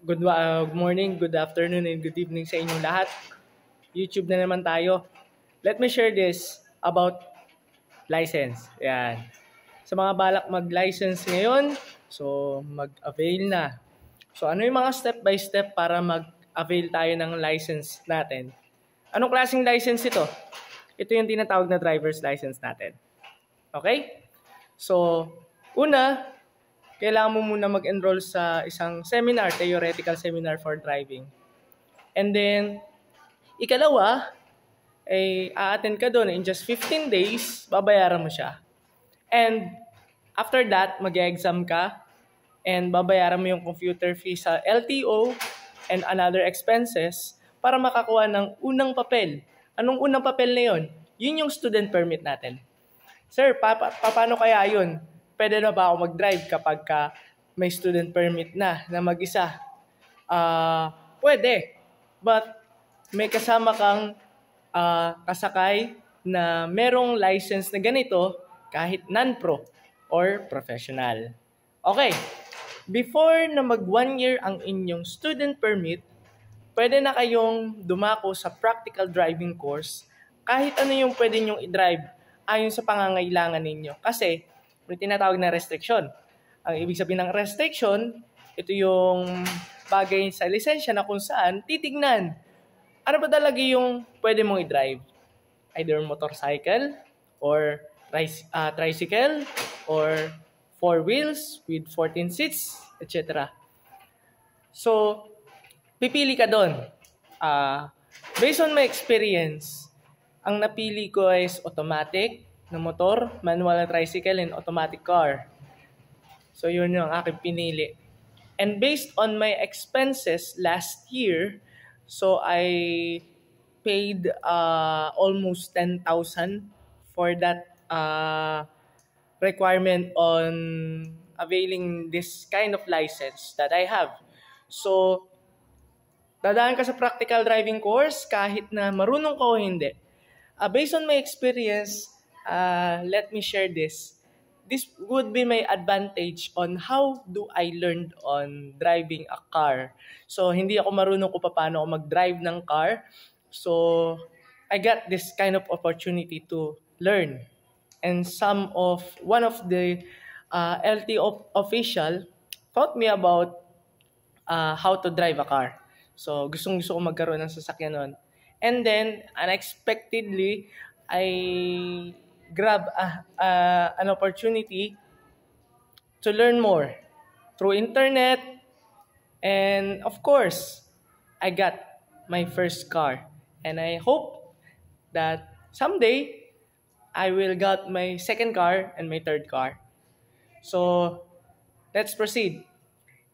Good uh, morning, good afternoon, and good evening sa inyong lahat. YouTube na naman tayo. Let me share this about license. Yan. Sa mga balak mag-license ngayon, so mag-avail na. So ano yung mga step by step para mag-avail tayo ng license natin? Anong klaseng license ito? Ito yung tinatawag na driver's license natin. Okay? So, una, kailangan mo muna mag-enroll sa isang seminar, theoretical seminar for driving. And then, ikalawa, ay eh, a-attend ka doon in just 15 days, babayaran mo siya. And after that, mag-exam ka and babayaran mo yung computer fee sa LTO and another expenses para makakuha ng unang papel. Anong unang papel na yon? Yun yung student permit natin. Sir, pa- pa- paano kaya yun? pwede na ba ako mag-drive kapag ka may student permit na na mag-isa? Uh, pwede. But may kasama kang uh, kasakay na merong license na ganito kahit non-pro or professional. Okay, before na mag one year ang inyong student permit, pwede na kayong dumako sa practical driving course kahit ano yung pwede nyong i-drive ayon sa pangangailangan ninyo. Kasi may tinatawag na restriction. Ang ibig sabihin ng restriction, ito yung bagay sa lisensya na kung saan titignan ano ba talaga yung pwede mong i-drive. Either motorcycle or uh, tricycle or four wheels with 14 seats, etc. So, pipili ka doon. Uh, ah, based on my experience, ang napili ko is automatic, na motor, manual na tricycle, and automatic car. So yun yung aking pinili. And based on my expenses last year, so I paid uh, almost 10,000 for that uh, requirement on availing this kind of license that I have. So, dadaan ka sa practical driving course kahit na marunong ka o hindi. Uh, based on my experience, uh, let me share this. This would be my advantage on how do I learn on driving a car. So, hindi ako marunong pa paano ako mag-drive ng car. So, I got this kind of opportunity to learn. And some of, one of the uh, LTO official taught me about uh, how to drive a car. So, gustong-gusto ko magkaroon ng sasakyan nun. And then, unexpectedly, I grab a, uh, an opportunity to learn more through internet and of course I got my first car and I hope that someday I will got my second car and my third car. So let's proceed.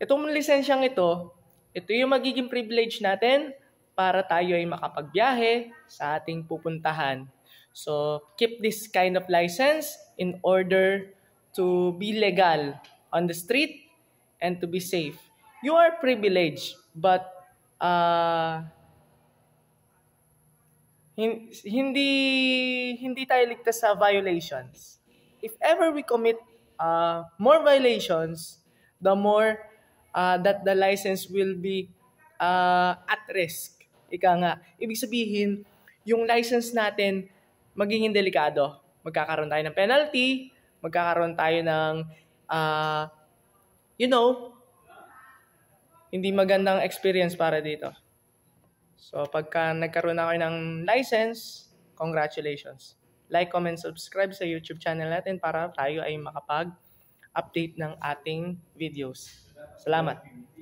Itong lisensyang ito, ito yung magiging privilege natin para tayo ay makapagbiyahe sa ating pupuntahan. So keep this kind of license in order to be legal on the street and to be safe. You are privileged, but uh, hindi hindi tayo ligtas sa violations. If ever we commit uh, more violations, the more uh, that the license will be uh, at risk. Ika nga. Ibig sabihin, yung license natin magiging delikado. Magkakaroon tayo ng penalty, magkakaroon tayo ng, uh, you know, hindi magandang experience para dito. So, pagka nagkaroon na kayo ng license, congratulations. Like, comment, subscribe sa YouTube channel natin para tayo ay makapag-update ng ating videos. Salamat!